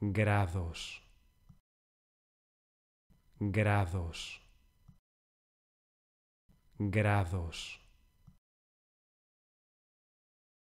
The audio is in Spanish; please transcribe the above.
grados, grados, grados.